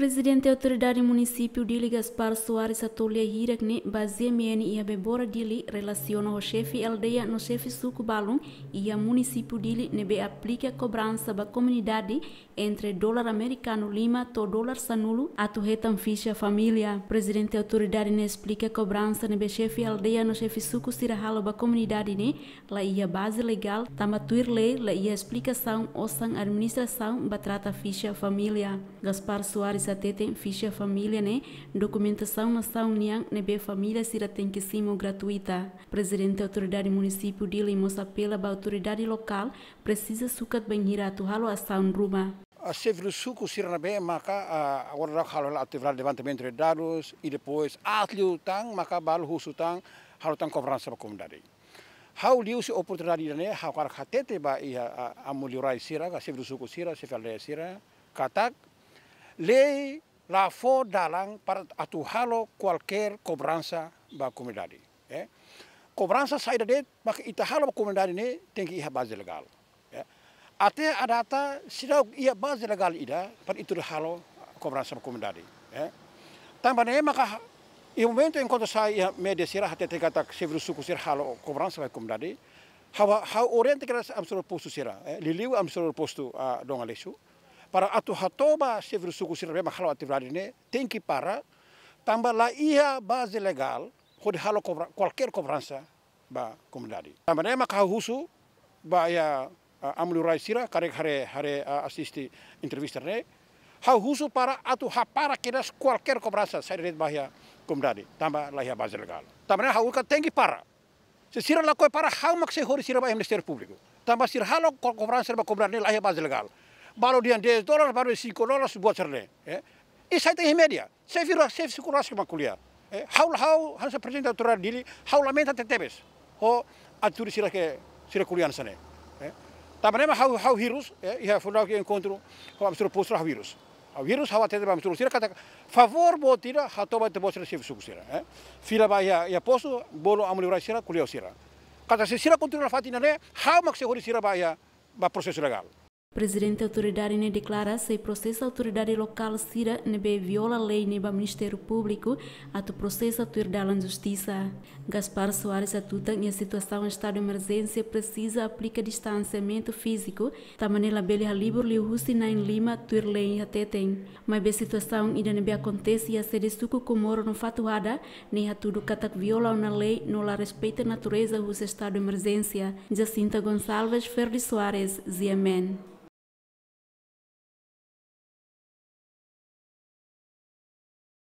Presidente autoridade dari município Dili Gaspar Soares Atulia Hirakne, ne bazia mieni ia bebora Dili relaciona o chefe aldeia no chefe suco Balum e a município Dili nebe aplica cobrança ba comunidade entre dólar americano Lima to dólar Sanulo a retam ficha família. Presidente autoridade ne explica cobrança nebe chefe aldeia no chefe suco Sirahalo ba comunidade ne la ia base legal tamatuir lei la ia explicação ou san administração ba trata ficha família. Gaspar Soares sa te tem ficha família, né? Documentação nação união, né? Be família, será tem que simo gratuita. Presidente da autoridade município de Limosa pela autoridade local, precisa sucat banhira tuhalo a ação ruma. A Severo Suco Sirna bem, maka agora halo ativar levantamento de dados e depois atliu tang, maka bal husu tang, halo tang cobrança para comunidade. Hau liu se oportunidade né, hau kar hatete ba ia a melhorar sira, a Severo Suco sira, se falar sira, katak lei la fo dalang para atuhalo qualquer kobransa ba comunidade. Eh? Cobrança saida de, ita halo ba comunidade ne tengki iha base legal. É? Eh? Até base legal ida, par itu halo cobrança ba Eh? É? ne maka i momento enquanto sai media sira hati te kata sevru suku sir halo cobrança ba comunidade. Hawa hawa oriente kira amsor posto sira. eh? Liliu amsor posu a donga lesu. Para atu hatoba chefe do suku sirabema halo ativrarine ne que para Tamba la ia base legal, pode halo kobra, qualquer cobrança ba comunidade. Tamba maka husu ba ya amlu sira kare hare hare assisti entrevista ne. husu para atu hapara kiras qualquer cobrança sai rede bahia comunidade. Tamba la ia base legal. Tamba ne hauka tem que parar. Se sira lá coi para hau mak se hori sira ba Ministério Público. Tamba sira halo cobrança ba comunidade la iha base legal. Baru dia dólares, baru 5 dólares buat serne. Eh? E sai tem remédio. Sai virou, sai se curasca kuliah Eh? Haul hau, hansa presenta orang dili, haulamenta tetebes. Ho oh, aturi sira que sira culian sane. Eh? Ya. Tamanema hau hau virus, eh? Ya, ia ya, fundau que encontro, oh, ho absur postra hau virus. Hau ah, virus hawa atende bam suru sira kata favor botira hatoba te bosra sif sukusira. Eh? Fila ba ya ia poso bolo amulivra sira kuliah sira. Kata se sira continua fatina ne, hau maksehori sira ba ia ba processo legal. Presidente da autoridade ne declara se processo autoridade local sira nebe viola lei neba Ministério Público ato processo autoridade justiça. Gaspar Soares atuta em situação em estado de emergência precisa aplica distanciamento físico também la bele halibur liu husi na em Lima turlei até tem. Mas be situação ainda nebe acontece e a sede suco comoro no fatuada nem tudo catak viola na lei no la respeita natureza do estado de emergência. Jacinta Gonçalves Ferri Soares, ziamen.